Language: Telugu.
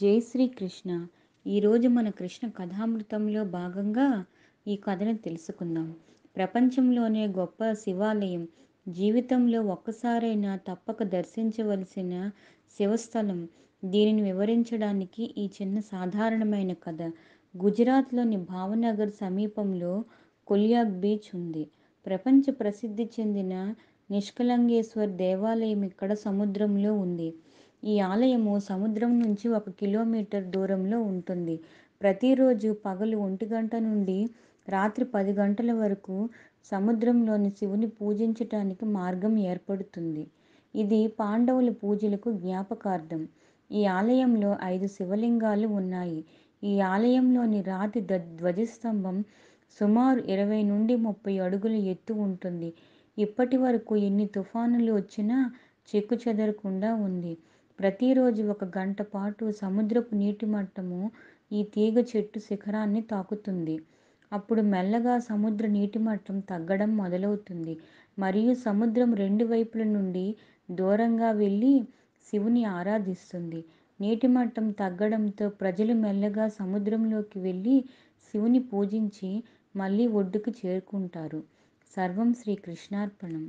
జై శ్రీ కృష్ణ ఈరోజు మన కృష్ణ కథామృతంలో భాగంగా ఈ కథను తెలుసుకుందాం ప్రపంచంలోనే గొప్ప శివాలయం జీవితంలో ఒక్కసారైనా తప్పక దర్శించవలసిన శివస్థలం దీనిని వివరించడానికి ఈ చిన్న సాధారణమైన కథ గుజరాత్లోని భావనగర్ సమీపంలో కొలియాగ్ బీచ్ ఉంది ప్రపంచ ప్రసిద్ధి చెందిన నిష్కలంగేశ్వర్ దేవాలయం ఇక్కడ సముద్రంలో ఉంది ఈ ఆలయము సముద్రం నుంచి ఒక కిలోమీటర్ దూరంలో ఉంటుంది ప్రతిరోజు పగలు ఒంటి గంట నుండి రాత్రి పది గంటల వరకు సముద్రంలోని శివుని పూజించటానికి మార్గం ఏర్పడుతుంది ఇది పాండవుల పూజలకు జ్ఞాపకార్థం ఈ ఆలయంలో ఐదు శివలింగాలు ఉన్నాయి ఈ ఆలయంలోని రాతి ధ్వజస్తంభం సుమారు ఇరవై నుండి ముప్పై అడుగుల ఎత్తు ఉంటుంది ఇప్పటి వరకు ఎన్ని తుఫానులు వచ్చినా చెక్కు చెదరకుండా ఉంది ప్రతిరోజు ఒక గంట పాటు సముద్రపు నీటి మట్టము ఈ తీగ చెట్టు శిఖరాన్ని తాకుతుంది అప్పుడు మెల్లగా సముద్ర నీటి మట్టం తగ్గడం మొదలవుతుంది మరియు సముద్రం రెండు వైపుల నుండి దూరంగా వెళ్ళి శివుని ఆరాధిస్తుంది నీటి మట్టం తగ్గడంతో ప్రజలు మెల్లగా సముద్రంలోకి వెళ్ళి శివుని పూజించి మళ్ళీ ఒడ్డుకు చేరుకుంటారు సర్వం శ్రీకృష్ణార్పణం